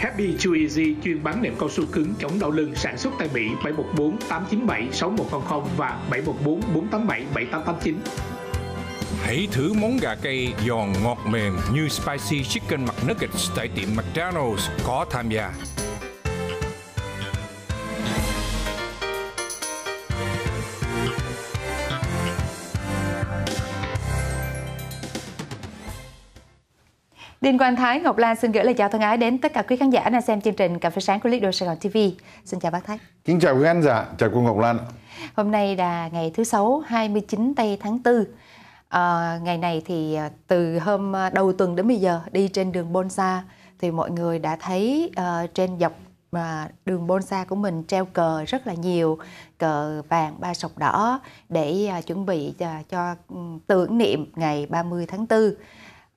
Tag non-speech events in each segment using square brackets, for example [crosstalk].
Happy Chewy chuyên bán nệm cao su cứng chống đau lưng sản xuất tại Mỹ 714 897 6100 và 714 487 7889. Hãy thử món gà cây giòn ngọt mềm như Spicy Chicken McNuggets tại tiệm McDonald's có tham gia. Đinh Quang Thái, Ngọc Lan xin gửi lời chào thân ái đến tất cả quý khán giả đang xem chương trình Cà phê sáng của Đô Sài Gòn TV. Xin chào bác Thái. Kính chào quý khán giả, chào cô Ngọc Lan. Hôm nay là ngày thứ Sáu, 29 tây tháng 4. À, ờ, ngày này thì ờ, từ hôm ờ, đầu tuần đến bây giờ đi trên đường Bonsa thì mọi người đã thấy uh, trên dọc mà đường bonsai của mình treo cờ rất là nhiều cờ vàng ba sọc đỏ để chuẩn bị cho tưởng niệm ngày 30 tháng 4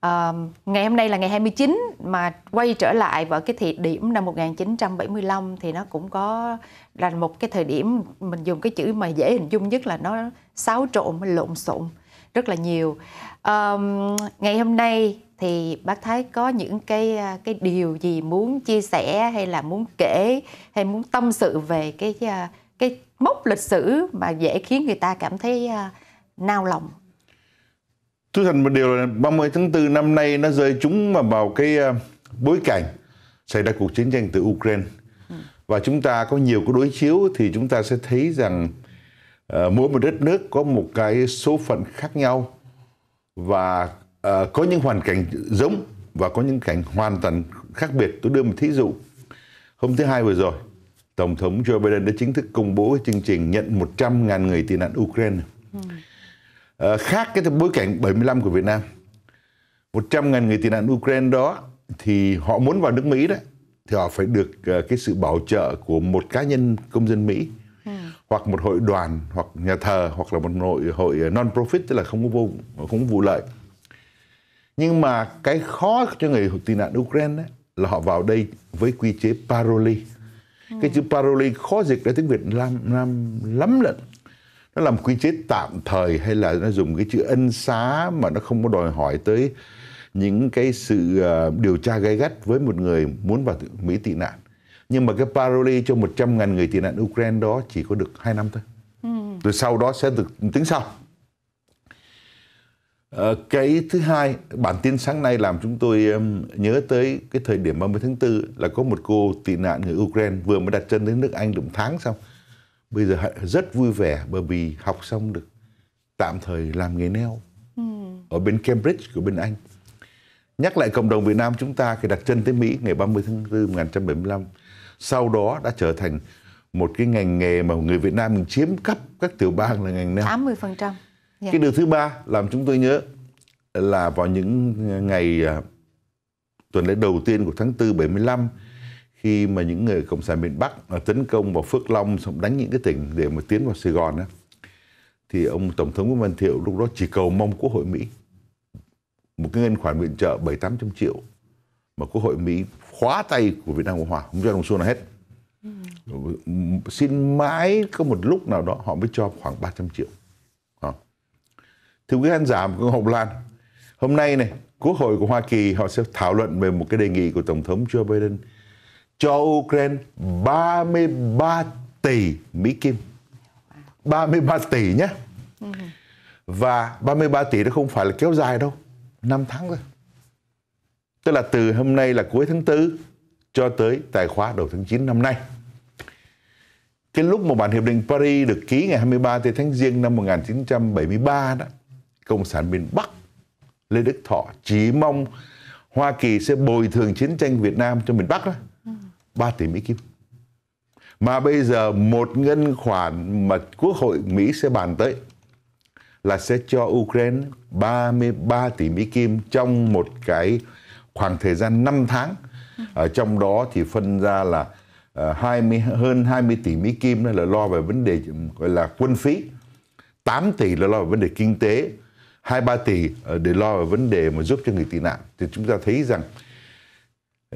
Uh, ngày hôm nay là ngày 29 mà quay trở lại vào cái thời điểm năm 1975 thì nó cũng có là một cái thời điểm mình dùng cái chữ mà dễ hình dung nhất là nó xáo trộn lộn xộn rất là nhiều. uh, ngày hôm nay thì bác Thái có những cái à, cái điều gì muốn chia sẻ hay là muốn kể hay muốn tâm sự về cái à, cái mốc lịch sử mà dễ khiến người ta cảm thấy à, nao lòng thú thật một điều là 30 tháng 4 năm nay nó rơi chúng mà vào cái ờ, bối cảnh xảy ra cuộc chiến tranh từ Ukraine và chúng ta có nhiều cái đối chiếu thì chúng ta sẽ thấy rằng ờ, mỗi một đất nước có một cái số phận khác nhau và ờ, có những hoàn cảnh giống và có những cảnh hoàn toàn khác biệt tôi đưa một thí dụ hôm thứ hai vừa rồi tổng thống Joe Biden đã chính thức công bố chương trình nhận 100.000 người tị nạn Ukraine ừ. Ờ, khác cái bối cảnh 75 của Việt Nam. 100.000 người tị nạn Ukraine đó thì họ muốn vào nước Mỹ đấy thì họ phải được uh, cái sự bảo trợ của một cá nhân công dân Mỹ ừ. hoặc một hội đoàn hoặc nhà thờ hoặc là một hội hội ờ, non-profit tức là không có vô không có vụ lợi. Nhưng mà cái khó cho người tị nạn Ukraine đó, là họ vào đây với quy chế paroli. Ừ. Cái chữ paroli khó dịch ra tiếng Việt Nam, Nam lắm lận nó làm quy chế tạm thời hay là nó dùng cái chữ ân xá mà nó không có đòi hỏi tới những cái sự ờ, điều tra gay gắt với một người muốn vào Mỹ tị nạn. Nhưng mà cái paroli cho 100.000 người tị nạn Ukraine đó chỉ có được 2 năm thôi. Ừ. Rồi sau đó sẽ được tính sau. Ờ, cái thứ hai, bản tin sáng nay làm chúng tôi nhớ tới cái thời điểm 30 tháng 4 là có một cô tị nạn người Ukraine vừa mới đặt chân đến nước Anh được tháng xong bây giờ rất vui vẻ bởi vì học xong được tạm thời làm nghề neo ừ. ở bên Cambridge của bên Anh. Nhắc lại cộng đồng Việt Nam chúng ta khi đặt chân tới Mỹ ngày 30 tháng 4 1975, sau đó đã trở thành một cái ngành nghề mà người Việt Nam mình chiếm cắp các tiểu bang là ngành neo. 80%. Yeah. Cái điều thứ ba làm chúng tôi nhớ là vào những ngày à, tuần lễ đầu tiên của tháng 4 75 khi mà những người cộng sản miền Bắc à, tấn công vào Phước Long xong đánh những cái tỉnh để mà tiến vào Sài Gòn á, thì ông tổng thống Nguyễn Văn Thiệu lúc đó chỉ cầu mong Quốc hội Mỹ một cái ngân khoản viện trợ 7 800 triệu mà Quốc hội Mỹ khóa tay của Việt Nam Cộng Hòa không cho đồng xu nào hết ừ. xin mãi có một lúc nào đó họ mới cho khoảng 300 triệu à. thưa quý khán giả của Hồng Lan hôm nay này Quốc hội của Hoa Kỳ họ sẽ thảo luận về một cái đề nghị của Tổng thống Joe Biden cho Ukraine 33 tỷ Mỹ Kim. 33 tỷ nhé. Và 33 tỷ đó không phải là kéo dài đâu. 5 tháng rồi. Tức là từ hôm nay là cuối tháng 4 cho tới tài khoá đầu tháng 9 năm nay. Cái lúc mà bản hiệp định Paris được ký ngày 23 tháng riêng năm 1973 đó, Cộng sản miền Bắc Lê Đức Thọ chỉ mong Hoa Kỳ sẽ bồi thường chiến tranh Việt Nam cho miền Bắc đó. 3 tỷ Mỹ Kim. Mà bây giờ một ngân khoản mà Quốc hội Mỹ sẽ bàn tới là sẽ cho Ukraine 33 tỷ Mỹ Kim trong một cái khoảng thời gian 5 tháng. Ở trong đó thì phân ra là 20 ờ, hơn 20 tỷ Mỹ Kim là lo về vấn đề gọi là quân phí, 8 tỷ là lo về vấn đề kinh tế, 2 3 tỷ ờ, để lo về vấn đề mà giúp cho người tị nạn. Thì chúng ta thấy rằng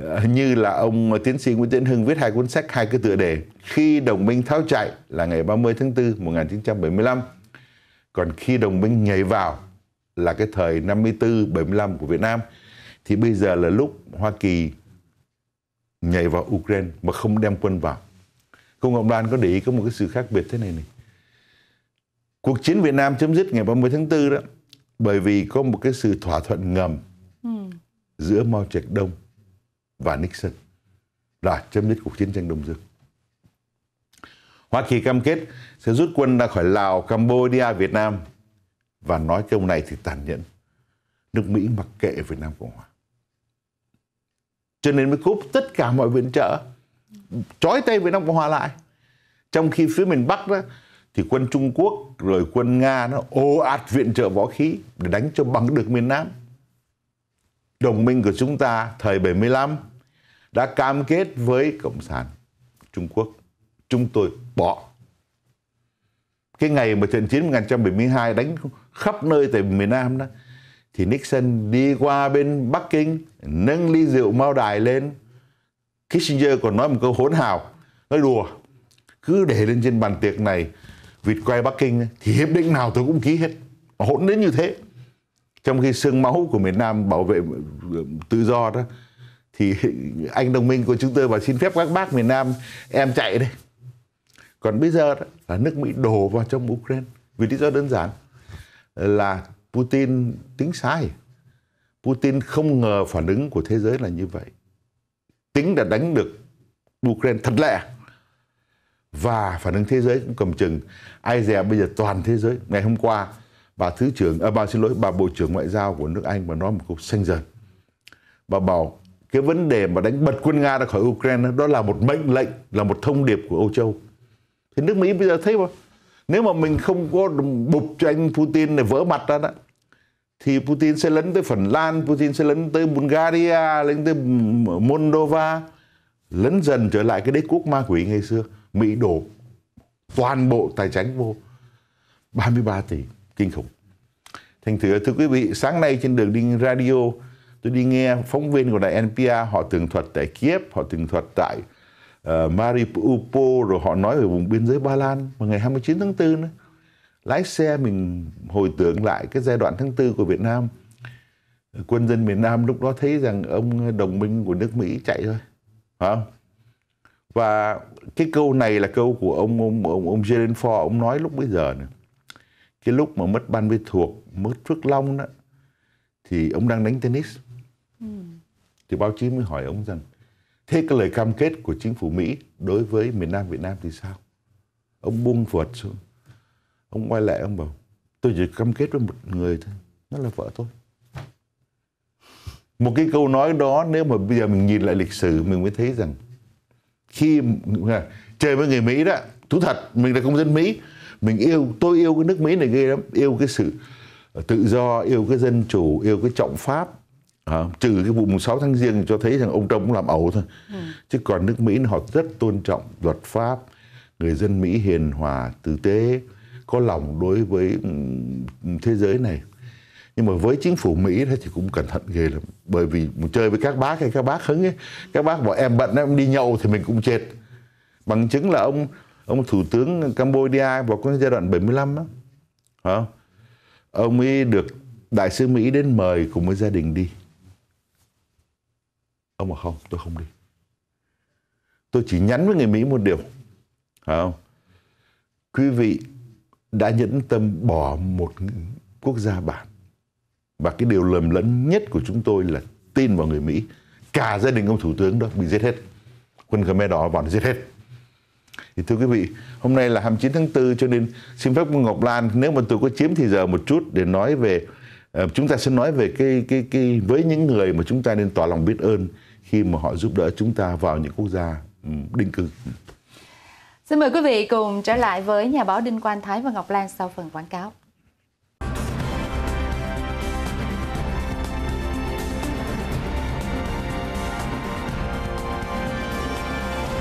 Ờ, như là ông tiến sĩ Nguyễn Tiến Hưng viết hai cuốn sách hai cái tựa đề khi đồng minh tháo chạy là ngày 30 tháng 4 1975 còn khi đồng minh nhảy vào là cái thời 54 75 của Việt Nam thì bây giờ là lúc Hoa Kỳ nhảy vào Ukraine mà không đem quân vào. Công Ngọc Lan có để ý có một cái sự khác biệt thế này này. Cuộc chiến Việt Nam chấm dứt ngày 30 tháng 4 đó bởi vì có một cái sự thỏa thuận ngầm ừ. giữa Mao Trạch Đông và Nixon là chấm dứt cuộc chiến tranh Đông Dương. Hoa Kỳ cam kết sẽ rút quân ra khỏi Lào, Campuchia, Việt Nam và nói câu này thì tàn nhẫn. Nước Mỹ mặc kệ Việt Nam Cộng Hòa. Cho nên mới cúp tất cả mọi viện trợ, trói tay Việt Nam Cộng Hòa lại. Trong khi phía miền Bắc đó thì quân Trung Quốc rồi quân Nga nó ồ ạt viện trợ võ khí để đánh cho bằng được miền Nam đồng minh của chúng ta thời 75 đã cam kết với Cộng sản Trung Quốc. Chúng tôi bỏ. Cái ngày mà trận chiến 1972 đánh khắp nơi tại miền Nam đó, thì Nixon đi qua bên Bắc Kinh, nâng ly rượu Mao Đài lên. Kissinger còn nói một câu hỗn hào, nói đùa, cứ để lên trên bàn tiệc này, vịt quay Bắc Kinh thì hiệp định nào tôi cũng ký hết. Hỗn đến như thế trong khi xương máu của miền Nam bảo vệ tự do đó thì [laughs] anh đồng minh của chúng tôi bảo xin phép các bác miền Nam em chạy đây còn bây giờ đó, là nước Mỹ đổ vào trong Ukraine vì lý do đơn giản là Putin tính sai Putin không ngờ phản ứng của thế giới là như vậy tính đã đánh được Ukraine thật lẹ và phản ứng thế giới cũng cầm chừng ai dè bây giờ toàn thế giới ngày hôm qua bà thứ trưởng à, bà xin lỗi bà bộ trưởng ngoại giao của nước Anh mà nói một câu xanh dần bà bảo cái vấn đề mà đánh bật quân Nga ra khỏi Ukraine đó là một mệnh lệnh là một thông điệp của Âu Châu thì nước Mỹ bây giờ thấy không nếu mà mình không có bục cho anh Putin này vỡ mặt ra đó thì Putin sẽ lấn tới Phần Lan, Putin sẽ lấn tới Bulgaria, lấn tới Moldova, lấn dần trở lại cái đế quốc ma quỷ ngày xưa. Mỹ đổ toàn bộ tài chính vô 33 tỷ kinh khủng. Thành thử thưa quý vị, sáng nay trên đường đi radio, tôi đi nghe phóng viên của đài NPR họ tường thuật tại Kiev, họ tường thuật tại uh, Mariupol rồi họ nói về vùng biên giới Ba Lan vào ngày 29 tháng 4 nữa. Lái xe mình hồi tưởng lại cái giai đoạn tháng 4 của Việt Nam. Quân dân miền Nam lúc đó thấy rằng ông đồng minh của nước Mỹ chạy thôi. Phải không? Và cái câu này là câu của ông ông ông, ông Jerry Ford ông nói lúc bấy giờ này cái lúc mà mất ban mê thuộc mất phước long đó thì ông đang đánh tennis ừ. thì báo chí mới hỏi ông rằng thế cái lời cam kết của chính phủ mỹ đối với miền nam việt nam thì sao ông buông vượt xuống ông quay lại ông bảo tôi chỉ cam kết với một người thôi nó là vợ tôi một cái câu nói đó nếu mà bây giờ mình nhìn lại lịch sử mình mới thấy rằng khi chơi với người mỹ đó thú thật mình là công dân mỹ mình yêu tôi yêu cái nước mỹ này ghê lắm yêu cái sự ờ, tự do yêu cái dân chủ yêu cái trọng pháp à, trừ cái vụ mùng 6 tháng riêng cho thấy rằng ông Trump cũng làm ẩu thôi ừ. chứ còn nước Mỹ họ rất tôn trọng luật pháp người dân Mỹ hiền hòa tử tế có lòng đối với ừ, thế giới này nhưng mà với chính phủ Mỹ thì cũng cẩn thận ghê lắm bởi vì chơi với các bác hay các bác hứng ấy các bác bảo em bận em đi nhậu thì mình cũng chết bằng chứng là ông ông thủ tướng campuchia vào cái giai đoạn 75 á hả, ông ấy được đại sứ Mỹ đến mời cùng với gia đình đi ông bảo không tôi không đi tôi chỉ nhắn với người Mỹ một điều hả, quý vị đã nhẫn tâm bỏ một quốc gia bạn và cái điều lầm lẫn nhất của chúng tôi là tin vào người Mỹ cả gia đình ông thủ tướng đó bị giết hết quân Khmer đỏ vào giết hết thì thưa quý vị, hôm nay là 29 tháng 4 cho nên xin phép Ngọc Lan nếu mà tôi có chiếm thì giờ một chút để nói về ờ, chúng ta sẽ nói về cái cái cái với những người mà chúng ta nên tỏ lòng biết ơn khi mà họ giúp đỡ chúng ta vào những quốc gia ừ, định cư. Xin mời quý vị cùng trở lại với nhà báo Đinh Quang Thái và Ngọc Lan sau phần quảng cáo.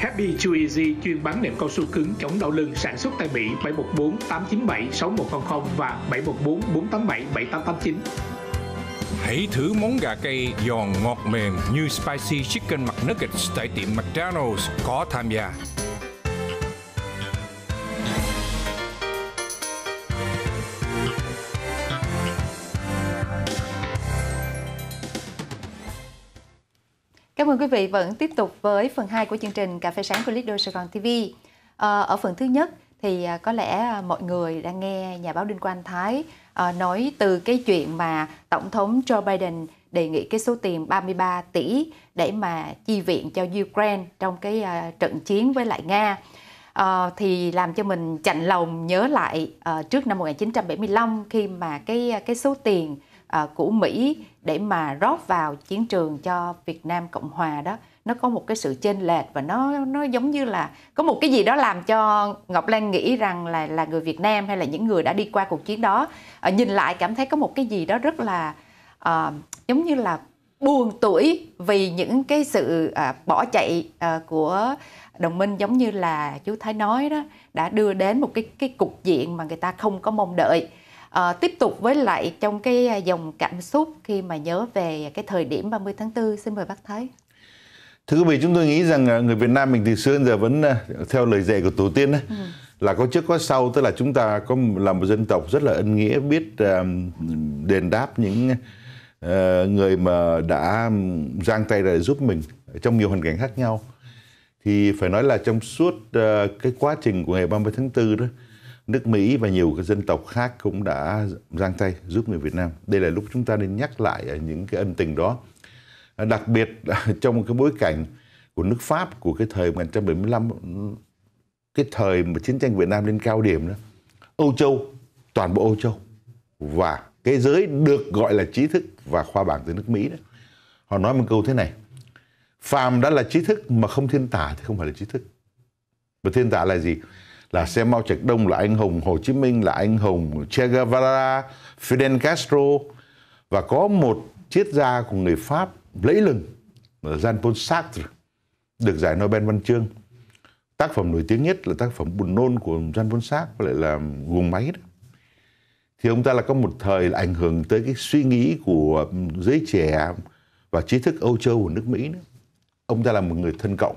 Happy Chewy chuyên bán nệm cao su cứng chống đau lưng sản xuất tại Mỹ 714 897 6100 và 714 487 7889. Hãy thử món gà cây giòn ngọt mềm như Spicy Chicken McNuggets tại tiệm McDonald's có tham gia. Cảm ơn quý vị vẫn tiếp tục với phần 2 của chương trình Cà phê sáng của Lido Sài Gòn TV. Ờ, ở phần thứ nhất thì à, có lẽ à, mọi người đã nghe nhà báo Đinh Quang Thái ờ, nói từ cái chuyện mà Tổng thống Joe Biden đề nghị cái số tiền 33 tỷ để mà chi viện cho Ukraine trong cái à, trận chiến với lại Nga. À, thì làm cho mình chạnh lòng nhớ lại à, trước năm 1975 khi mà cái cái số tiền uh, của Mỹ để mà rót vào chiến trường cho Việt Nam Cộng Hòa đó nó có một cái sự chênh lệch và nó nó giống như là có một cái gì đó làm cho Ngọc Lan nghĩ rằng là là người Việt Nam hay là những người đã đi qua cuộc chiến đó uh, nhìn lại cảm thấy có một cái gì đó rất là uh, giống như là buồn tuổi vì những cái sự uh, bỏ chạy uh, của đồng minh giống như là chú Thái nói đó đã đưa đến một cái cái cục diện mà người ta không có mong đợi Ờ, tiếp tục với lại trong cái à, dòng cảm xúc khi mà nhớ về cái thời điểm 30 tháng 4 xin mời bác thấy thưa quý vị chúng tôi nghĩ rằng à, người Việt Nam mình từ xưa đến giờ vẫn à, theo lời dạy của tổ tiên ấy, ừ. là có trước có sau tức là chúng ta có là một dân tộc rất là ân nghĩa biết đền đáp những ờ, người mà đã giang tay để giúp mình trong nhiều hoàn cảnh khác nhau thì phải nói là trong suốt ờ, cái quá trình của ngày 30 tháng 4 đó nước Mỹ và nhiều cái dân tộc khác cũng đã giang tay giúp người Việt Nam. Đây là lúc chúng ta nên nhắc lại những cái ân tình đó. À, đặc biệt [laughs] trong cái bối cảnh của nước Pháp của cái thời 1975, cái thời mà chiến tranh Việt Nam lên cao điểm đó, Âu Châu, toàn bộ Âu Châu và cái giới được gọi là trí thức và khoa bảng từ nước Mỹ đó. Họ nói một câu thế này, phàm đã là trí thức mà không thiên tả thì không phải là trí thức. Và thiên tả là gì? là xe Mao Trạch Đông là anh hùng, Hồ Chí Minh là anh hùng, Che Guevara, Fidel Castro và có một triết gia của người Pháp lẫy lừng là Jean-Paul Sartre được giải Nobel văn chương. Tác phẩm nổi tiếng nhất là tác phẩm Buồn nôn của Jean-Paul Sartre và lại là guồng máy đó. Thì ông ta là có một thời là ảnh hưởng tới cái suy nghĩ của giới trẻ và trí thức Âu Châu của nước Mỹ. Nữa. Ông ta là một người thân cộng.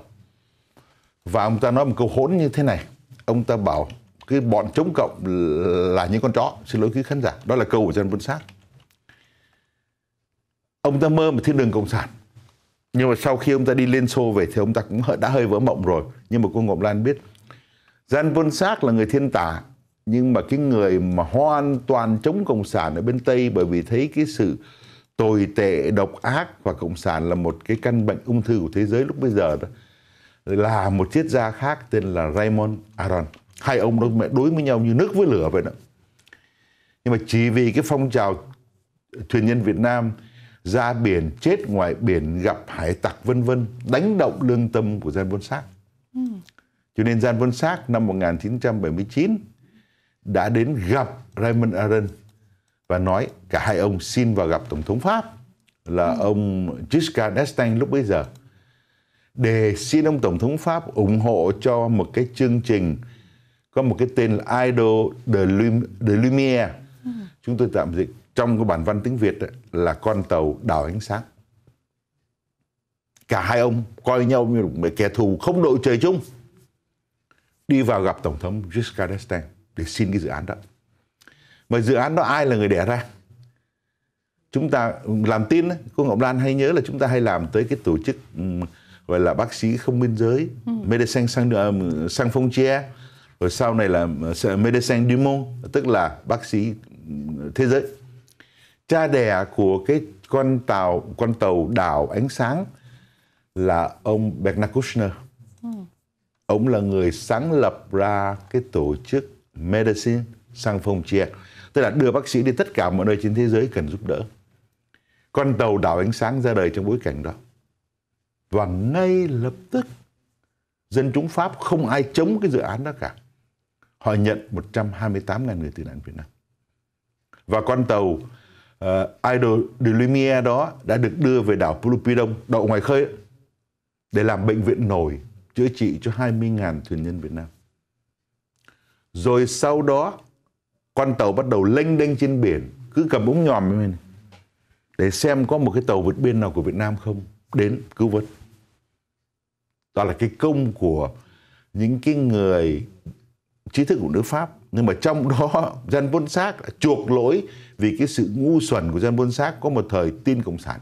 Và ông ta nói một câu hỗn như thế này ông ta bảo cái bọn chống cộng là những con chó xin lỗi quý khán giả đó là câu của dân quân sát ông ta mơ một thiên đường cộng sản nhưng mà sau khi ông ta đi Liên Xô về thì ông ta cũng đã hơi vỡ mộng rồi. Nhưng mà cô Ngọc Lan biết Gian Vôn Sát là người thiên tả nhưng mà cái người mà hoàn toàn chống cộng sản ở bên Tây bởi vì thấy cái sự tồi tệ, độc ác và cộng sản là một cái căn bệnh ung thư của thế giới lúc bây giờ đó là một triết gia khác tên là Raymond Aron. Hai ông đó đối với nhau như nước với lửa vậy đó. Nhưng mà chỉ vì cái phong trào thuyền nhân Việt Nam ra biển chết ngoài biển gặp hải tặc vân vân đánh động lương tâm của Gian Vân Sát. Ừ. Cho nên Gian Vân Sát năm 1979 đã đến gặp Raymond Aron và nói cả hai ông xin vào gặp Tổng thống Pháp là ừ. ông Giscard d'Estaing lúc bấy giờ. Ừ để xin ông Tổng thống Pháp ủng hộ cho một cái chương trình có một cái tên là Idol de, Lum de Lumière. Chúng tôi tạm dịch trong cái bản văn tiếng Việt là con tàu đảo ánh sáng. Cả hai ông coi nhau như một kẻ thù không đội trời chung. Đi vào gặp Tổng thống Giscard d'Estaing để xin cái dự án đó. Mà dự án đó ai là người đẻ ra? Chúng ta làm tin, cô Ngọc Lan hay nhớ là chúng ta hay làm tới cái tổ chức gọi là bác sĩ không biên giới ừ. medecin sang à, sang phong Che, rồi sau này là à, medecin du monde tức là bác sĩ thế giới cha đẻ của cái con tàu con tàu đảo ánh sáng là ông Bernard Kouchner ừ. ông là người sáng lập ra cái tổ chức Medicine sang Phong Che, tức là đưa bác sĩ đi tất cả mọi nơi trên thế giới cần giúp đỡ con tàu đảo ánh sáng ra đời trong bối cảnh đó và ngay lập tức, dân chúng Pháp không ai chống cái dự án đó cả. Họ nhận 128.000 người tị nạn Việt Nam. Và con tàu uh, Idol de Lumiere đó đã được đưa về đảo Pilipidom, đậu ngoài khơi, để làm bệnh viện nổi, chữa trị cho 20.000 thuyền nhân Việt Nam. Rồi sau đó, con tàu bắt đầu lênh đênh trên biển, cứ cầm ống nhòm như này, để xem có một cái tàu vượt biên nào của Việt Nam không, đến cứu vớt đó là cái công của những cái người trí thức của nước Pháp nhưng mà trong đó dân Paul sát chuộc lỗi vì cái sự ngu xuẩn của dân Paul sát có một thời tin cộng sản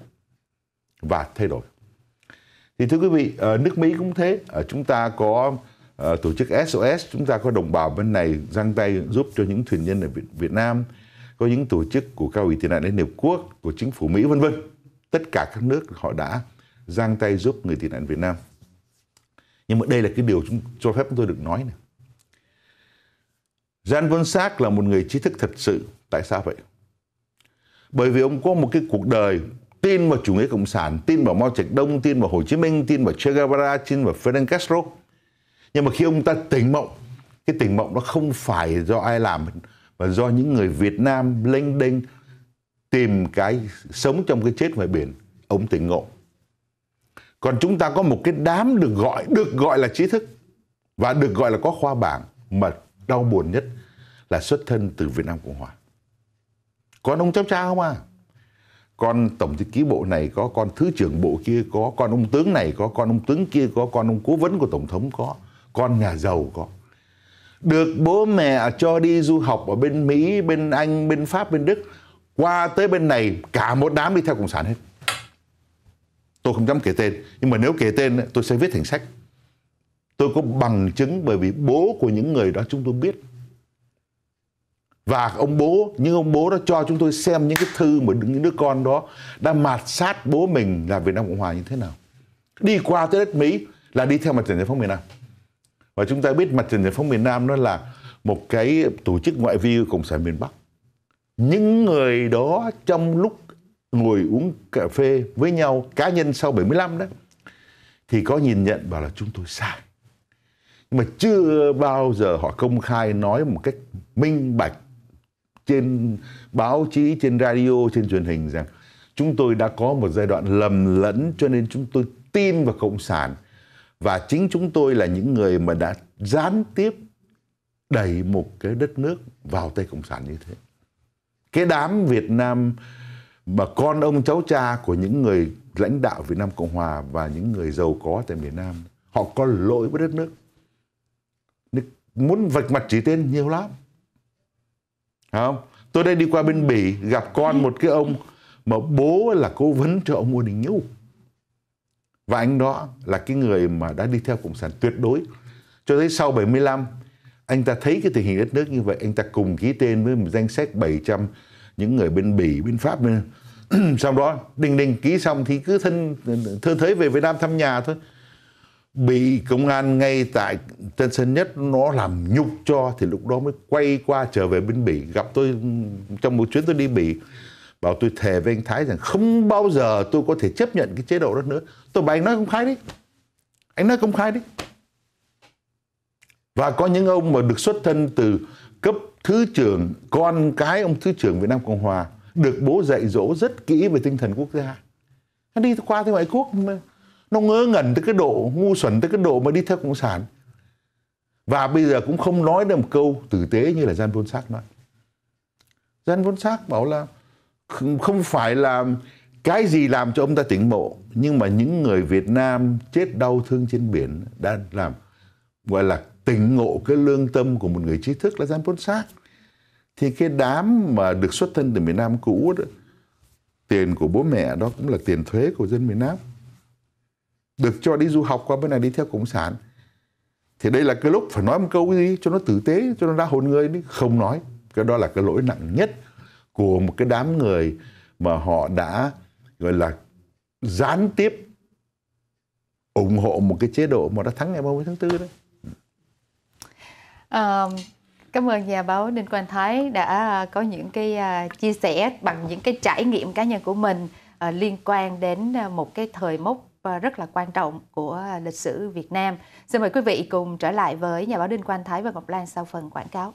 và thay đổi thì thưa quý vị ờ, nước Mỹ cũng thế ờ, chúng ta có ờ, tổ chức SOS chúng ta có đồng bào bên này giang tay giúp cho những thuyền nhân ở Việt Nam có những tổ chức của cao ủy tị nạn liên hiệp quốc của chính phủ Mỹ vân vân tất cả các nước họ đã giang tay giúp người tị nạn Việt Nam nhưng mà đây là cái điều chúng cho phép chúng tôi được nói này Jan Vonsak là một người trí thức thật sự tại sao vậy bởi vì ông có một cái cuộc đời tin vào chủ nghĩa cộng sản tin vào Mao Trạch Đông tin vào Hồ Chí Minh tin vào Che Guevara tin vào Fidel Castro nhưng mà khi ông ta tỉnh mộng cái tỉnh mộng nó không phải do ai làm mà do những người Việt Nam lênh đênh tìm cái sống trong cái chết ngoài biển ông tỉnh ngộ còn chúng ta có một cái đám được gọi được gọi là trí thức và được gọi là có khoa bảng mà đau buồn nhất là xuất thân từ Việt Nam Cộng Hòa. Còn ông cháu cha không à? Con tổng thư ký bộ này có, con thứ trưởng bộ kia có, con ông tướng này có, con ông tướng kia có, con ông cố vấn của tổng thống có, con nhà giàu có. Được bố mẹ cho đi du học ở bên Mỹ, bên Anh, bên Pháp, bên Đức, qua tới bên này cả một đám đi theo cộng sản hết tôi không dám kể tên nhưng mà nếu kể tên tôi sẽ viết thành sách tôi có bằng chứng bởi vì bố của những người đó chúng tôi biết và ông bố nhưng ông bố đó cho chúng tôi xem những cái thư mà những đứa con đó đã mạt sát bố mình là Việt Nam Cộng Hòa như thế nào đi qua tới đất Mỹ là đi theo mặt trận giải phóng miền Nam và chúng ta biết mặt trận giải phóng miền Nam nó là một cái tổ chức ngoại vi của cộng sản miền Bắc những người đó trong lúc ngồi uống cà phê với nhau cá nhân sau 75 đó thì có nhìn nhận bảo là chúng tôi sai. Nhưng mà chưa bao giờ họ công khai nói một cách minh bạch trên báo chí, trên radio, trên truyền hình rằng chúng tôi đã có một giai đoạn lầm lẫn cho nên chúng tôi tin vào cộng sản và chính chúng tôi là những người mà đã gián tiếp đẩy một cái đất nước vào tay cộng sản như thế. Cái đám Việt Nam mà con ông cháu cha của những người lãnh đạo Việt Nam Cộng Hòa và những người giàu có tại miền Nam họ có lỗi với đất nước muốn vạch mặt chỉ tên nhiều lắm không tôi đây đi qua bên bỉ gặp con một cái ông mà bố là cố vấn cho ông Nguyễn Đình Nhu và anh đó là cái người mà đã đi theo cộng sản tuyệt đối cho tới sau 75 anh ta thấy cái tình hình đất nước như vậy anh ta cùng ký tên với một danh sách 700 những người bên bỉ bên pháp bên... [clears throat] sau đó đình đình ký xong thì cứ thân thơ thế về việt nam thăm nhà thôi bị công an ngay tại Tân Sơn Nhất nó làm nhục cho thì lúc đó mới quay qua trở về bên Bỉ gặp tôi trong một chuyến tôi đi Bỉ bảo tôi thề với anh Thái rằng không bao giờ tôi có thể chấp nhận cái chế độ đó nữa tôi bảo anh nói công khai đi anh nói công khai đi và có những ông mà được xuất thân từ cấp thứ trưởng con cái ông thứ trưởng Việt Nam Cộng Hòa được bố dạy dỗ rất kỹ về tinh thần quốc gia nó đi qua thế ngoại quốc nó ngớ ngẩn tới cái độ ngu xuẩn tới cái độ mà đi theo cộng sản và bây giờ cũng không nói được một câu tử tế như là Gian Vôn Sắc nói Gian Vôn Sắc bảo là không phải là cái gì làm cho ông ta tỉnh ngộ nhưng mà những người Việt Nam chết đau thương trên biển đã làm gọi là tỉnh ngộ cái lương tâm của một người trí thức là Jean-Paul Sartre thì cái đám mà được xuất thân từ miền Nam cũ đó tiền của bố mẹ đó cũng là tiền thuế của dân miền Nam được cho đi du học qua bên này đi theo cộng sản thì đây là cái lúc phải nói một câu gì cho nó tử tế cho nó ra hồn người đi không nói cái đó là cái lỗi nặng nhất của một cái đám người mà họ đã gọi là gián tiếp ủng hộ một cái chế độ mà đã thắng ngày 30 tháng 4 đấy cảm ơn nhà báo Đinh Quang Thái đã à, có những cái à, chia sẻ bằng những cái trải nghiệm cá nhân của mình à, liên quan đến một cái thời mốc rất là quan trọng của lịch sử Việt Nam. Xin mời quý vị cùng trở lại với nhà báo Đinh Quang Thái và Ngọc Lan sau phần quảng cáo.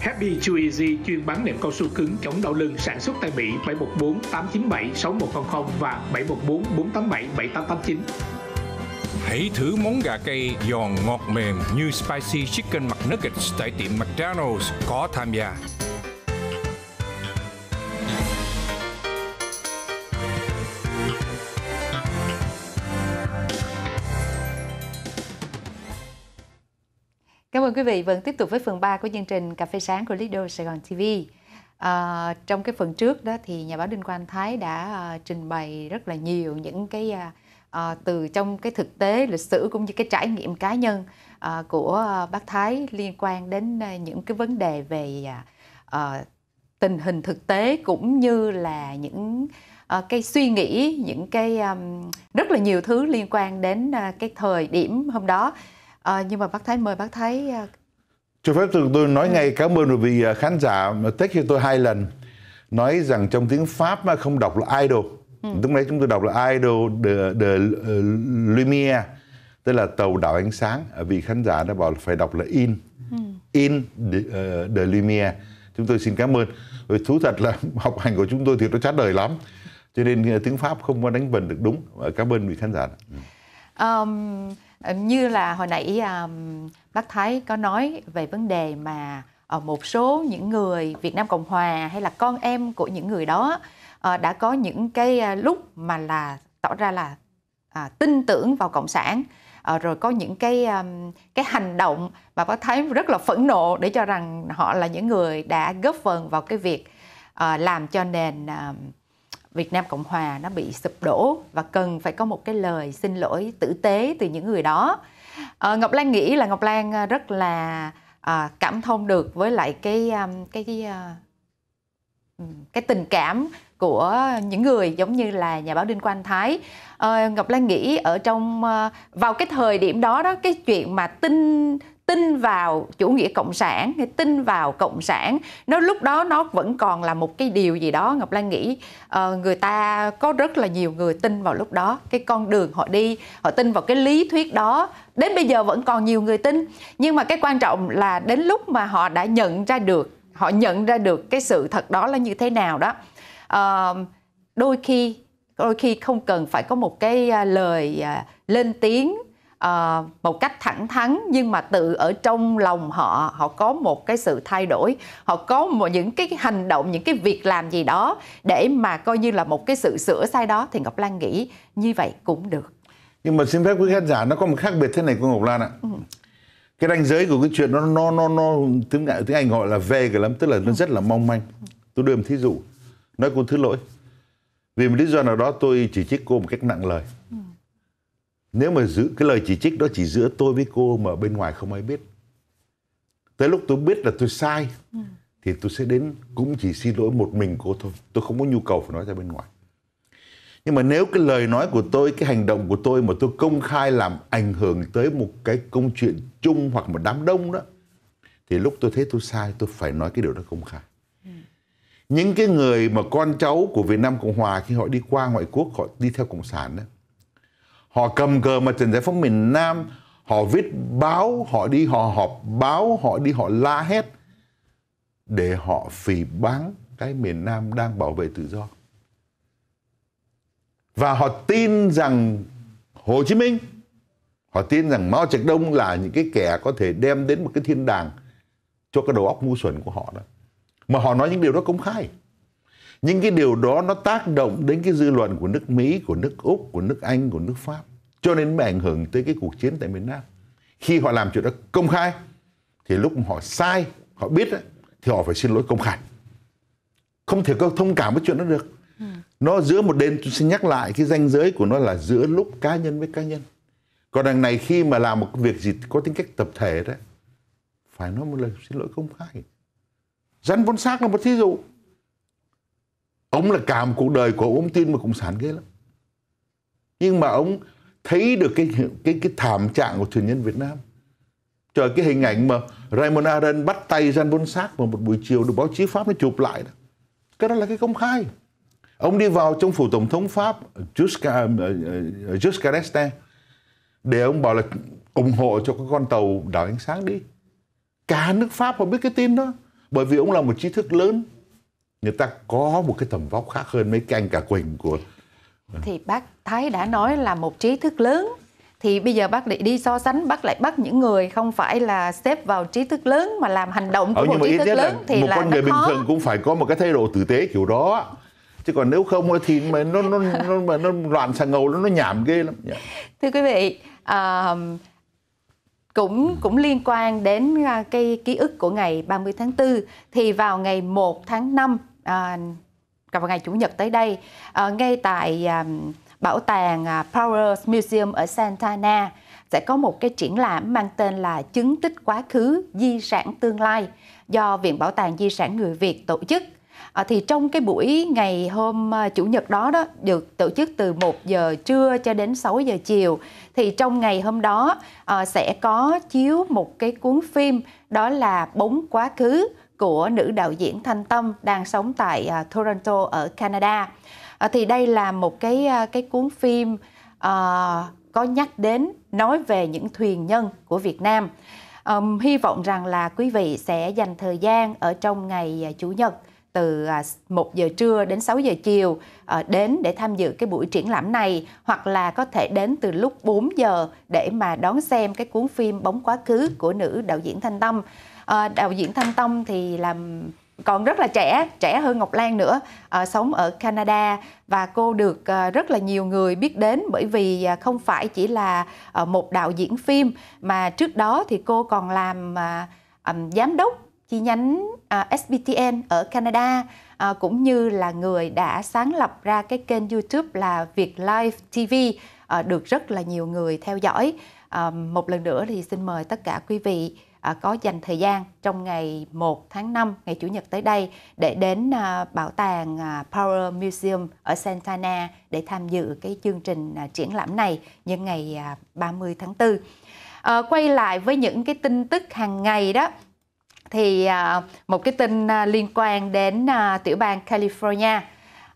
Happy Chew Easy chuyên bán nệm cao su cứng chống đau lưng sản xuất tại Mỹ 714 897 6100 và 714 487 7889. Hãy thử món gà cây giòn ngọt mềm như Spicy Chicken McNuggets tại tiệm McDonald's có tham gia. ơn quý vị vẫn tiếp tục với phần 3 của chương trình Cà phê sáng của Lido Sài Gòn TV. À, trong cái phần trước đó thì nhà báo Đinh Quang Thái đã uh, trình bày rất là nhiều những cái uh, từ trong cái thực tế lịch sử cũng như cái trải nghiệm cá nhân uh, của bác Thái liên quan đến uh, những cái vấn đề về uh, tình hình thực tế cũng như là những uh, cái suy nghĩ những cái um, rất là nhiều thứ liên quan đến uh, cái thời điểm hôm đó À, nhưng mà bác Thái mời bác Thái ờ, cho phép tôi, tôi nói ừ. ngay cảm ơn vì ờ, khán giả text cho tôi hai lần nói rằng trong tiếng Pháp mà không đọc là idol. Ừ. Lúc nãy chúng tôi đọc là idol de, de uh, lumière tức là tàu đảo ánh sáng vì khán giả đã bảo phải đọc là in. Ừ. In de, uh, de lumière. Chúng tôi xin cảm ơn. Rồi thú thật là [laughs] học hành của chúng tôi thì nó chát đời lắm. Cho nên tiếng Pháp không có đánh vần được đúng. Cảm ơn vị khán giả. Um, Ờ, như là hồi nãy bác Thái có nói về vấn đề mà ở ờ, một số những người Việt Nam Cộng Hòa hay là con em của những người đó ờ, đã có những cái lúc mà là tỏ ra là à, tin tưởng vào cộng sản à, rồi có những cái um, cái hành động mà bác thấy rất là phẫn nộ để cho rằng họ là những người đã góp phần vào cái việc uh, làm cho nền uh, Việt Nam Cộng Hòa nó bị sụp đổ và cần phải có một cái lời xin lỗi tử tế từ những người đó. À, Ngọc Lan nghĩ là Ngọc Lan ờ, rất là à, cảm thông được với lại cái cái cái, cái tình cảm của những người giống như là nhà báo Đinh Quang Thái. À, Ngọc Lan nghĩ ở trong vào cái thời điểm đó đó cái chuyện mà tin tin vào chủ nghĩa cộng sản hay tin vào cộng sản nó lúc đó nó vẫn còn là một cái điều gì đó ngọc lan nghĩ uh, người ta có rất là nhiều người tin vào lúc đó cái con đường họ đi họ tin vào cái lý thuyết đó đến bây giờ vẫn còn nhiều người tin nhưng mà cái quan trọng là đến lúc mà họ đã nhận ra được họ nhận ra được cái sự thật đó là như thế nào đó uh, đôi khi đôi khi không cần phải có một cái à, lời à, lên tiếng uh, một cách thẳng thắn nhưng mà tự ở trong lòng họ họ có một cái sự thay đổi họ có một những cái hành động những cái việc làm gì đó để mà coi như là một cái sự sửa sai đó thì ngọc lan nghĩ như vậy cũng được nhưng mà xin phép quý khán giả nó có một khác biệt thế này của ngọc lan ạ ừ. cái ranh giới của cái chuyện nó nó nó nó tiếng tiếng anh gọi là về cái lắm tức là nó ừ. rất là mong manh tôi đưa một thí dụ nói cô thứ lỗi vì một lý do nào đó tôi chỉ trích cô một cách nặng lời ừ nếu mà giữ cái lời chỉ trích đó chỉ giữa tôi với cô mà bên ngoài không ai biết tới lúc tôi biết là tôi sai thì tôi sẽ đến cũng chỉ xin lỗi một mình cô thôi tôi không có nhu cầu phải nói ra bên ngoài nhưng mà nếu cái lời nói của tôi cái hành động của tôi mà tôi công khai làm ảnh hưởng tới một cái công chuyện chung hoặc một đám đông đó thì lúc tôi thấy tôi sai tôi phải nói cái điều đó công khai những cái người mà con cháu của Việt Nam Cộng Hòa khi họ đi qua ngoại quốc họ đi theo cộng sản đó họ cầm cờ mà trận giải phóng miền Nam họ viết báo họ đi họ họp báo họ đi họ la hét để họ phỉ báng cái miền Nam đang bảo vệ tự do và họ tin rằng Hồ Chí Minh họ tin rằng Mao Trạch Đông là những cái kẻ có thể đem đến một cái thiên đàng cho cái đầu óc ngu xuẩn của họ đó mà họ nói những điều đó công khai những cái điều đó nó tác động đến cái dư luận của nước Mỹ, của nước Úc, của nước Anh, của nước Pháp. Cho nên mới ảnh hưởng tới cái cuộc chiến tại miền Nam. Khi họ làm chuyện đó công khai, thì lúc họ sai, họ biết thì họ phải xin lỗi công khai. Không thể có thông cảm với chuyện đó được. Ừ. Nó giữa một đêm tôi xin nhắc lại cái danh giới của nó là giữa lúc cá nhân với cá nhân. Còn đằng này khi mà làm một việc gì có tính cách tập thể đấy, phải nói một lời xin lỗi công khai. Rắn vốn xác là một thí dụ. Ông là cả một cuộc đời của ông, tin vào Cộng sản ghê lắm. Nhưng mà ông thấy được cái cái cái thảm trạng của thuyền nhân Việt Nam. Trời cái hình ảnh mà Raymond Aron bắt tay Jean Bonsac vào một buổi chiều được báo chí Pháp nó chụp lại đó. Cái đó là cái công khai. Ông đi vào trong phủ tổng thống Pháp Jusca d'Estaing ờ, ờ, để ông bảo là ủng hộ cho cái con tàu đảo ánh sáng đi. Cả nước Pháp họ biết cái tin đó. Bởi vì ông là một trí thức lớn, người ta có một cái tầm vóc khác hơn mấy cái anh cả Quỳnh của thì bác Thái đã nói là một trí thức lớn thì bây giờ bác lại đi so sánh bác lại bắt những người không phải là xếp vào trí thức lớn mà làm hành động của ừ, một trí thức lớn là thì một là con người bình thường cũng phải có một cái thái độ tử tế kiểu đó chứ còn nếu không thì mà nó nó nó mà nó loạn xà ngầu nó nó nhảm ghê lắm dạ. thưa quý vị à, cũng cũng liên quan đến à, cái ký ức của ngày 30 tháng 4 thì vào ngày 1 tháng 5 à, vào ngày chủ nhật tới đây à, ngay tại à, bảo tàng à, Powers Museum ở Santa Ana sẽ có một cái triển lãm mang tên là chứng tích quá khứ di sản tương lai do Viện Bảo tàng Di sản người Việt tổ chức. À, thì trong cái buổi ngày hôm à, chủ nhật đó đó được tổ chức từ 1 giờ trưa cho đến 6 giờ chiều thì trong ngày hôm đó à, sẽ có chiếu một cái cuốn phim đó là Bóng quá khứ của nữ đạo diễn Thanh Tâm đang sống tại uh, Toronto ở Canada. Uh, thì đây là một cái uh, cái cuốn phim uh, có nhắc đến nói về những thuyền nhân của Việt Nam. Um, hy vọng rằng là quý vị sẽ dành thời gian ở trong ngày chủ nhật từ 1 giờ trưa đến 6 giờ chiều đến để tham dự cái buổi triển lãm này hoặc là có thể đến từ lúc 4 giờ để mà đón xem cái cuốn phim Bóng quá khứ của nữ đạo diễn Thanh Tâm à, đạo diễn Thanh tâm thì làm còn rất là trẻ, trẻ hơn Ngọc Lan nữa, à, sống ở Canada và cô được à, rất là nhiều người biết đến bởi vì à, không phải chỉ là à, một đạo diễn phim mà trước đó thì cô còn làm à, à, giám đốc chi nhánh à, SBTN ở Canada à, cũng như là người đã sáng lập ra cái kênh YouTube là Việt Live TV à, được rất là nhiều người theo dõi. À, một lần nữa thì xin mời tất cả quý vị À, có dành thời gian trong ngày 1 tháng 5, ngày Chủ nhật tới đây để đến à, bảo tàng à, Power Museum ở Santana để tham dự cái chương trình triển lãm này những ngày 30 tháng 4. À, quay lại với những cái tin tức hàng ngày đó thì à, một cái tin à, liên quan đến à, tiểu bang California.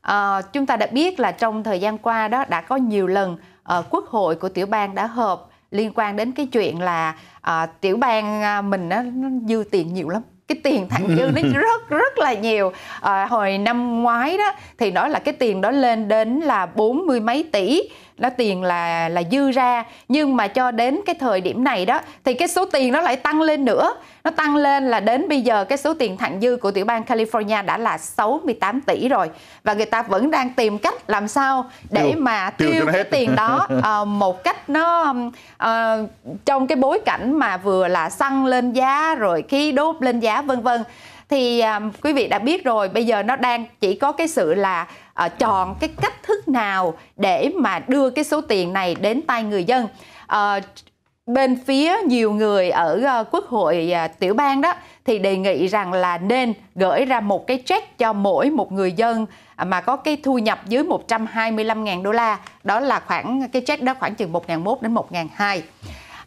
À, chúng ta đã biết là trong thời gian qua đó đã có nhiều lần à, quốc hội của tiểu bang đã họp liên quan đến cái chuyện là à, tiểu bang ờ, mình nó, nó dư tiền nhiều lắm cái tiền thẳng [laughs] dư nó rất rất là nhiều à, hồi năm ngoái đó thì nói là cái tiền đó lên đến là bốn mươi mấy tỷ là tiền là là dư ra nhưng mà cho đến cái thời điểm này đó thì cái số tiền nó lại tăng lên nữa nó tăng lên là đến bây giờ cái số tiền thặng dư của tiểu bang California đã là 68 tỷ rồi và người ta vẫn đang tìm cách làm sao để tiêu, mà tiêu, tiêu cái hết. tiền đó uh, [laughs] một cách nó uh, trong cái bối cảnh mà vừa là xăng lên giá rồi khí đốt lên giá vân vân thì um, quý vị đã biết rồi bây giờ nó đang chỉ có cái sự là uh, chọn cái cách thức nào để mà đưa cái số tiền này đến tay người dân uh, bên phía nhiều người ở uh, quốc hội uh, tiểu bang đó thì đề nghị rằng là nên gửi ra một cái check cho mỗi một người dân mà có cái thu nhập dưới 125.000 đô la đó là khoảng cái check đó khoảng chừng 1.001 đến 1.002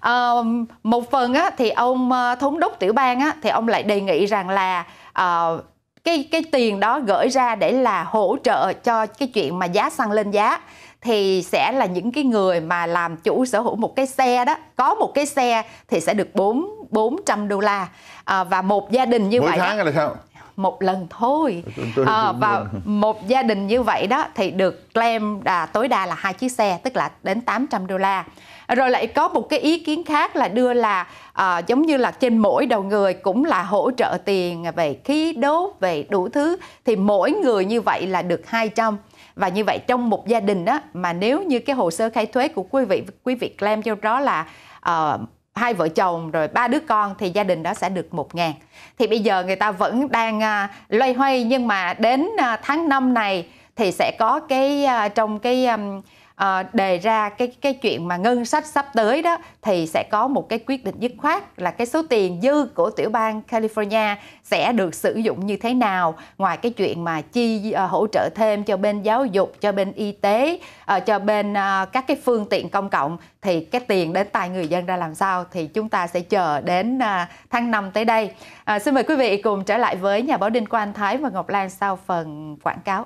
Uh, một phần á, thì ông uh, thống đốc tiểu bang á, thì ông lại đề nghị rằng là uh, cái cái tiền đó gửi ra để là hỗ trợ cho cái chuyện mà giá xăng lên giá thì sẽ là những cái người mà làm chủ sở hữu một cái xe đó có một cái xe thì sẽ được 4 400 đô la à, và một gia đình như Mỗi vậy tháng đó, là sao? một lần thôi à, và một gia đình như vậy đó thì được claim là tối đa là hai chiếc xe tức là đến 800 đô la rồi lại có một cái ý kiến khác là đưa là à, giống như là trên mỗi đầu người cũng là hỗ trợ tiền về khí đốt về đủ thứ thì mỗi người như vậy là được 200 và như vậy trong một gia đình đó mà nếu như cái hồ sơ khai thuế của quý vị quý vị claim cho đó là uh, hai vợ chồng rồi ba đứa con thì gia đình đó sẽ được 1 ngàn. Thì bây giờ người ta vẫn đang uh, loay hoay nhưng mà đến uh, tháng 5 này thì sẽ có cái uh, trong cái um, Ờ, đề ra cái cái chuyện mà ngân sách sắp tới đó thì sẽ có một cái quyết định dứt khoát là cái số tiền dư của tiểu bang California sẽ được sử dụng như thế nào ngoài cái chuyện mà chi à, hỗ trợ thêm cho bên giáo dục cho bên y tế à, cho bên à, các cái phương tiện công cộng thì cái tiền đến tay người dân ra làm sao thì chúng ta sẽ chờ đến à, tháng 5 tới đây à, xin mời quý vị cùng trở lại với nhà báo Đinh Quang Thái và Ngọc Lan sau phần quảng cáo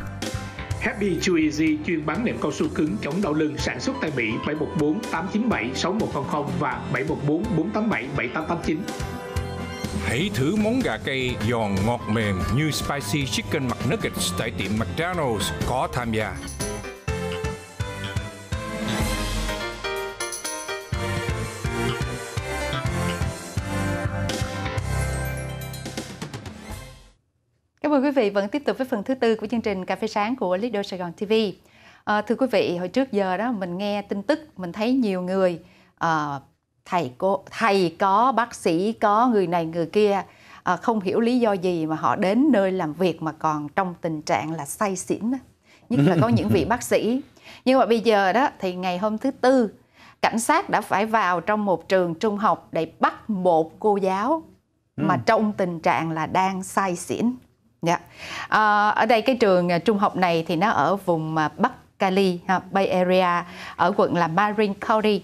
Happy Chewy chuyên bán nệm cao su cứng chống đau lưng sản xuất tại Mỹ 714 897 6100 và 714 487 7889. Hãy thử món gà cây giòn ngọt mềm như Spicy Chicken McNuggets tại tiệm McDonald's có tham gia. Cảm ơn quý vị vẫn tiếp tục với phần thứ tư của chương trình Cà phê sáng của Lido Sài Gòn TV. À, thưa quý vị, hồi trước giờ đó mình nghe tin tức, mình thấy nhiều người à, thầy cô thầy có bác sĩ có người này người kia à, không hiểu lý do gì mà họ đến nơi làm việc mà còn trong tình trạng là say xỉn nhất là có những vị bác sĩ nhưng mà bây giờ đó thì ngày hôm thứ tư cảnh sát đã phải vào trong một trường trung học để bắt một cô giáo ừ. mà trong tình trạng là đang say xỉn Dạ. À, ở đây cái trường à, trung học này thì nó ở vùng à, Bắc Cali, ha, Bay Area, ở quận là Marin County.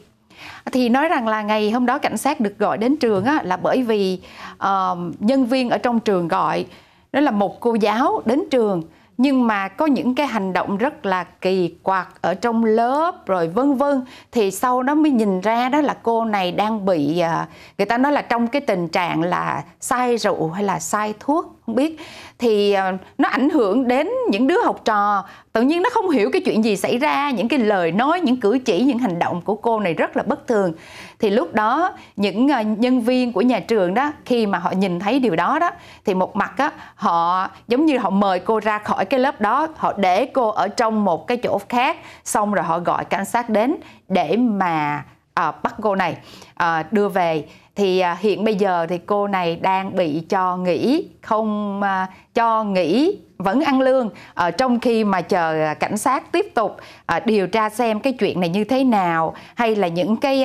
Thì nói rằng là ngày hôm đó cảnh sát được gọi đến trường á, là bởi vì uh, nhân viên ở trong trường gọi đó là một cô giáo đến trường nhưng mà có những cái hành động rất là kỳ quặc ở trong lớp rồi vân vân thì sau đó mới nhìn ra đó là cô này đang bị à, người ta nói là trong cái tình trạng là say rượu hay là say thuốc không biết thì ờ, nó ảnh hưởng đến những đứa học trò tự nhiên nó không hiểu cái chuyện gì xảy ra những cái lời nói những cử chỉ những hành động của cô này rất là bất thường thì lúc đó những ờ, nhân viên của nhà trường đó khi mà họ nhìn thấy điều đó đó thì một mặt á họ giống như họ mời cô ra khỏi cái lớp đó họ để cô ở trong một cái chỗ khác xong rồi họ gọi cảnh sát đến để mà à, bắt cô này à, đưa về thì à, hiện bây giờ thì cô này đang bị cho nghỉ không à, cho nghỉ vẫn ăn lương ờ, trong khi mà chờ à, cảnh sát tiếp tục điều tra xem cái chuyện này như thế nào hay là những cái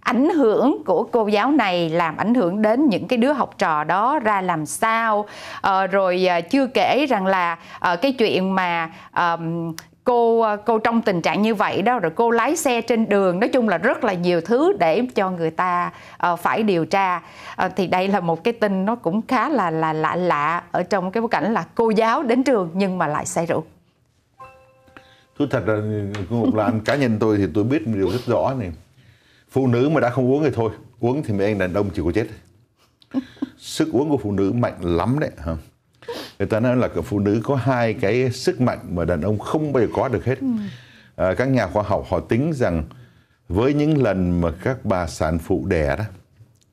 ảnh hưởng của cô giáo này làm ảnh hưởng đến những cái đứa học trò đó ra làm sao ờ, rồi chưa kể rằng là ờ, cái chuyện mà cô ờ, cô trong tình trạng như vậy đó rồi cô lái xe trên đường nói chung là rất là nhiều thứ để cho người ta uh, phải điều tra uh, thì đây là một cái tin nó cũng khá là là lạ lạ ở trong cái bối cảnh là cô giáo đến trường nhưng mà lại say rượu thú thật là ừ, một là anh cá nhân tôi thì tôi biết một điều rất rõ này phụ nữ mà đã không uống thì thôi uống thì mấy anh đàn ông chỉ có chết sức uống của phụ nữ mạnh lắm đấy hả người ta nói là phụ nữ có hai cái sức mạnh mà đàn ông không bao giờ có được hết ừ. à, các nhà khoa học họ tính rằng với những lần mà các bà sản phụ đẻ đó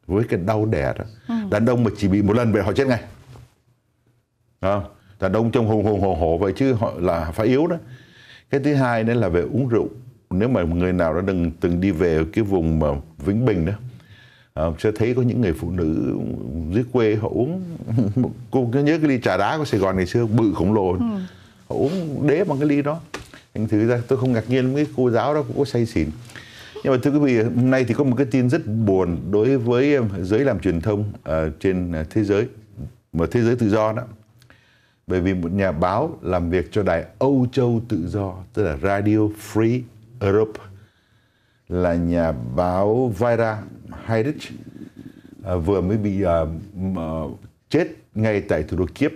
với cái đau đẻ đó ừ. đàn ông mà chỉ bị một lần về họ chết ngay à, đàn ông trong hùng hùng hồ hồ vậy chứ họ là phải yếu đó cái thứ hai nữa là về uống rượu nếu mà người nào đã từng từng đi về cái vùng mà Vĩnh Bình đó à, ờ, chưa thấy có những người phụ nữ dưới quê họ uống [laughs] cô nhớ cái ly trà đá của sài gòn ngày xưa bự khổng lồ ừ. họ uống đế bằng cái ly đó thành thứ ra tôi không ngạc nhiên với cô giáo đó cũng có say xỉn nhưng mà thưa quý vị hôm nay thì có một cái tin rất buồn đối với giới làm truyền thông uh, trên à, thế giới mà thế giới tự do đó bởi vì một nhà báo làm việc cho đài Âu Châu Tự Do tức là Radio Free Europe là nhà báo Vira Haidich à, vừa mới bị à, à, chết ngay tại thủ đô Kiev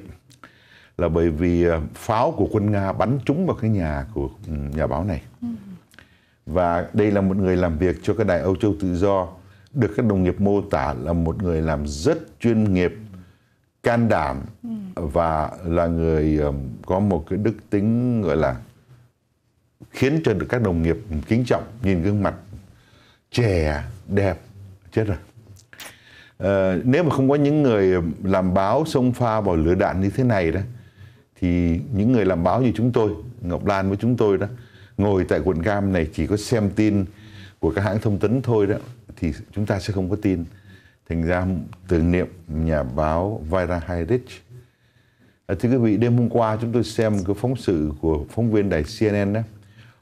là bởi vì pháo của quân Nga bắn trúng vào cái nhà của ừ, nhà báo này. Và đây là một người làm việc cho cái đài Âu Châu Tự Do được các đồng nghiệp mô tả là một người làm rất chuyên nghiệp, can đảm và là người có một cái đức tính gọi là khiến cho được các đồng nghiệp kính trọng nhìn gương mặt trẻ đẹp chết rồi à, nếu mà không có những người làm báo xông pha vào lửa đạn như thế này đó thì những người làm báo như chúng tôi Ngọc Lan với chúng tôi đó ngồi tại quận Cam này chỉ có xem tin của các hãng thông tấn thôi đó thì chúng ta sẽ không có tin thành ra tưởng niệm nhà báo Vera Heydrich à, ờ, thưa quý vị đêm hôm qua chúng tôi xem cái phóng sự của phóng viên đài CNN đó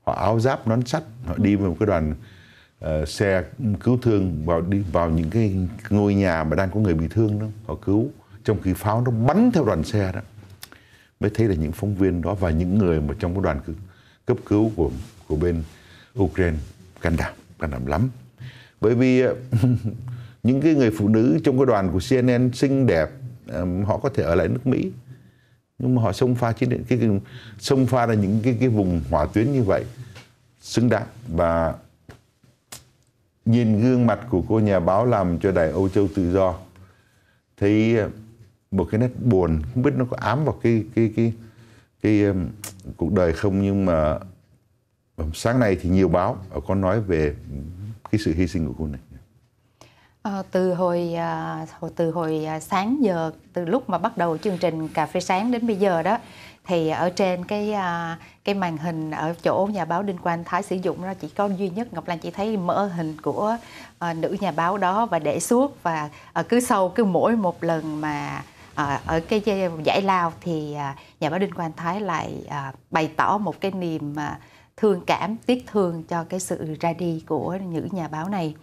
họ áo giáp nón sắt họ đi với một cái đoàn uh, xe cứu thương vào đi vào những cái ngôi nhà mà đang có người bị thương đó họ cứu trong khi pháo nó bắn theo đoàn xe đó mới thấy là những phóng viên đó và những người mà trong cái đoàn cứu, cấp cứu của của bên Ukraine can đảm can đảm lắm bởi vì ờ, [laughs] những cái người phụ nữ trong cái đoàn của CNN xinh đẹp um, họ có thể ở lại nước Mỹ nhưng mà họ xông pha trên cái, cái xông pha là những cái cái vùng hỏa tuyến như vậy xứng đáng và nhìn gương mặt của cô nhà báo làm cho đài Âu Châu tự do thấy ờ, một cái nét buồn không biết nó có ám vào cái cái cái cái, cái ờ, cuộc đời không nhưng mà ờ, sáng nay thì nhiều báo có nói về cái sự hy sinh của cô này À, từ hồi từ hồi à, sáng giờ từ lúc mà bắt đầu chương trình cà phê sáng đến bây giờ đó thì ở trên cái à, cái màn hình ở chỗ nhà báo Đinh Quang Thái sử dụng đó chỉ có duy nhất Ngọc Lan chỉ thấy mở hình của à, nữ nhà báo đó và để suốt và à, cứ sau cứ mỗi một lần mà ở cái giải lao thì nhà báo Đinh Quang Thái lại bày tỏ một cái niềm thương cảm tiếc thương cho cái sự ra đi của những nhà báo này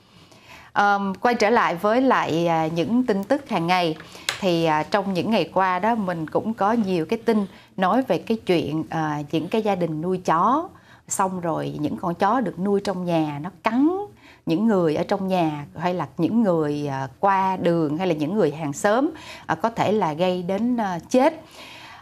um, quay trở lại với lại những tin tức hàng ngày thì trong những ngày qua đó mình cũng có nhiều cái tin nói về cái chuyện à, những cái gia đình nuôi chó xong rồi những con chó được nuôi trong nhà nó cắn những người ở trong nhà hay là những người à, qua đường hay là những người hàng xóm à, có thể là gây đến à, chết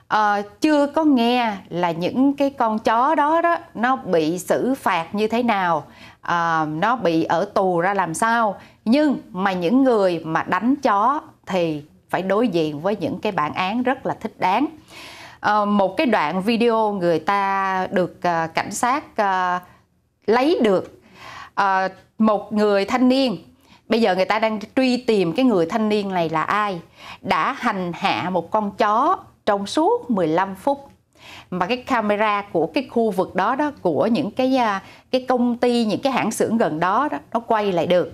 à, chưa có nghe là những cái con chó đó đó nó bị xử phạt như thế nào à, nó bị ở tù ra làm sao nhưng mà những người mà đánh chó thì phải đối diện với những cái bản án rất là thích đáng Ờ, một cái đoạn video người ta được ờ, cảnh sát ờ, lấy được một người thanh niên bây giờ người ta đang truy tìm cái người thanh niên này là ai đã hành hạ một con chó trong suốt 15 phút mà cái camera của cái khu vực đó đó của những cái à, cái công ty những cái hãng xưởng gần đó đó nó quay lại được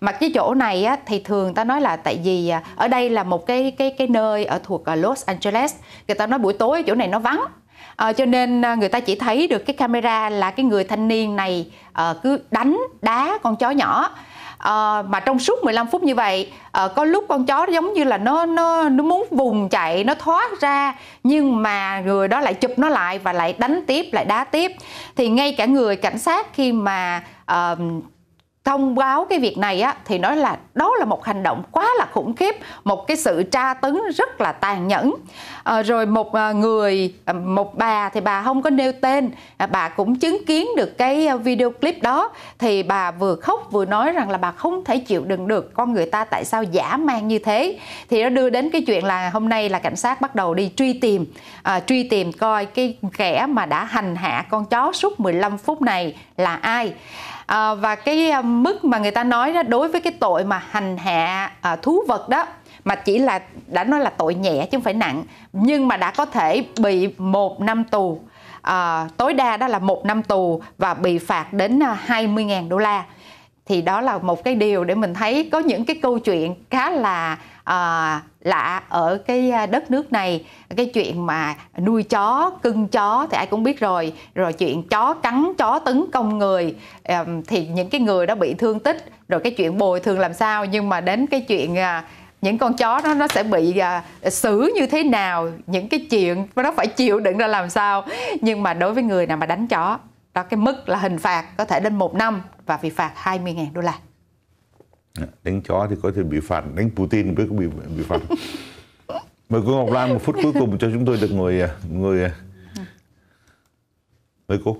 mà cái chỗ này á, thì thường ta nói là tại vì à, ở đây là một cái cái cái nơi ở thuộc à, Los Angeles người ta nói buổi tối chỗ này nó vắng à, cho nên người ta chỉ thấy được cái camera là cái người thanh niên này à, cứ đánh đá con chó nhỏ à, mà trong suốt 15 phút như vậy à, có lúc con chó giống như là nó nó nó muốn vùng chạy nó thoát ra nhưng mà người đó lại chụp nó lại và lại đánh tiếp lại đá tiếp thì ngay cả người cảnh sát khi mà uh, thông báo cái việc này á thì nói là đó là một hành động quá là khủng khiếp một cái sự tra tấn rất là tàn nhẫn à, rồi một ờ, người ờ, một bà thì bà không có nêu tên à, bà cũng chứng kiến được cái video clip đó thì bà vừa khóc vừa nói rằng là bà không thể chịu đựng được con người ta tại sao giả mang như thế thì nó đưa đến cái chuyện là hôm nay là cảnh sát bắt đầu đi truy tìm à, truy tìm coi cái kẻ mà đã hành hạ con chó suốt 15 phút này là ai à, và cái ờ, mức mà người ta nói đó đối với cái tội mà hành hạ à, thú vật đó mà chỉ là đã nói là tội nhẹ chứ không phải nặng nhưng mà đã có thể bị một năm tù à, tối đa đó là một năm tù và bị phạt đến 20.000 đô la thì đó là một cái điều để mình thấy có những cái câu chuyện khá là à, là ở cái à, đất nước này cái chuyện mà nuôi chó cưng chó thì ai cũng biết rồi rồi chuyện chó cắn chó tấn công người thì những cái người đó bị thương tích rồi cái chuyện bồi thường làm sao nhưng mà đến cái chuyện à, những con chó nó nó sẽ bị à, xử như thế nào những cái chuyện nó phải chịu đựng ra làm sao nhưng mà đối với người nào mà đánh chó đó cái mức là hình phạt có thể lên một năm và bị phạt 20.000 đô la Dạ, đánh chó thì có thể bị phạt đánh putin biết có bị bị phạt [laughs] mời cô ngọc lan một phút cuối cùng cho chúng tôi được ngồi à, ngồi à. mời cô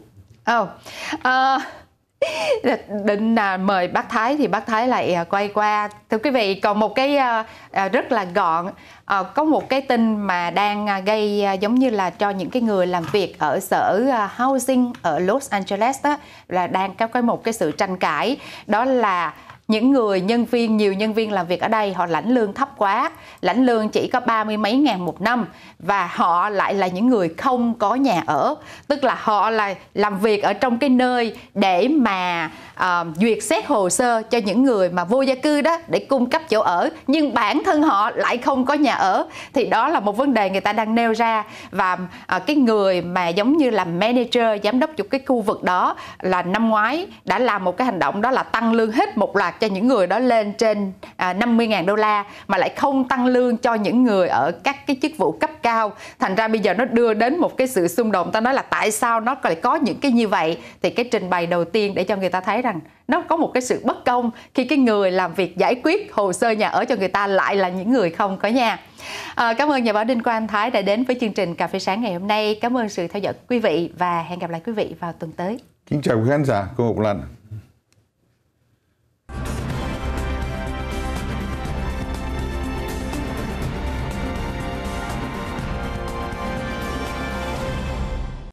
oh, uh, định là mời bác thái thì bác thái lại à, quay qua thưa quý vị còn một cái rất là gọn ờ, có một cái tin mà đang gây giống như là cho những cái người làm việc ở sở housing ở Los Angeles đó là đang có một cái sự tranh cãi đó là những người nhân viên nhiều nhân viên làm việc ở đây họ lãnh lương thấp quá lãnh lương chỉ có ba mươi mấy ngàn một năm và họ lại là những người không có nhà ở tức là họ là làm việc ở trong cái nơi để mà uh, duyệt xét hồ sơ cho những người mà vô gia cư đó để cung cấp chỗ ở nhưng bản thân họ lại không có nhà ở thì đó là một vấn đề người ta đang nêu ra và uh, cái người mà giống như là manager giám đốc của cái khu vực đó là năm ngoái đã làm một cái hành động đó là tăng lương hết một loạt cho những người đó lên trên uh, à, 50.000 đô la mà lại không tăng lương cho những người ở các cái chức vụ cấp cao thành ra bây giờ nó đưa đến một cái sự xung đột ta nói là tại sao nó lại có những cái như vậy thì cái trình bày đầu tiên để cho người ta thấy rằng nó có một cái sự bất công khi cái người làm việc giải quyết hồ sơ nhà ở cho người ta lại là những người không có nhà. À, cảm ơn nhà báo Đinh Quang Thái đã đến với chương trình Cà phê sáng ngày hôm nay. Cảm ơn sự theo dõi quý vị và hẹn gặp lại quý vị vào tuần tới. Kính chào quý khán giả, cô Ngọc Lan.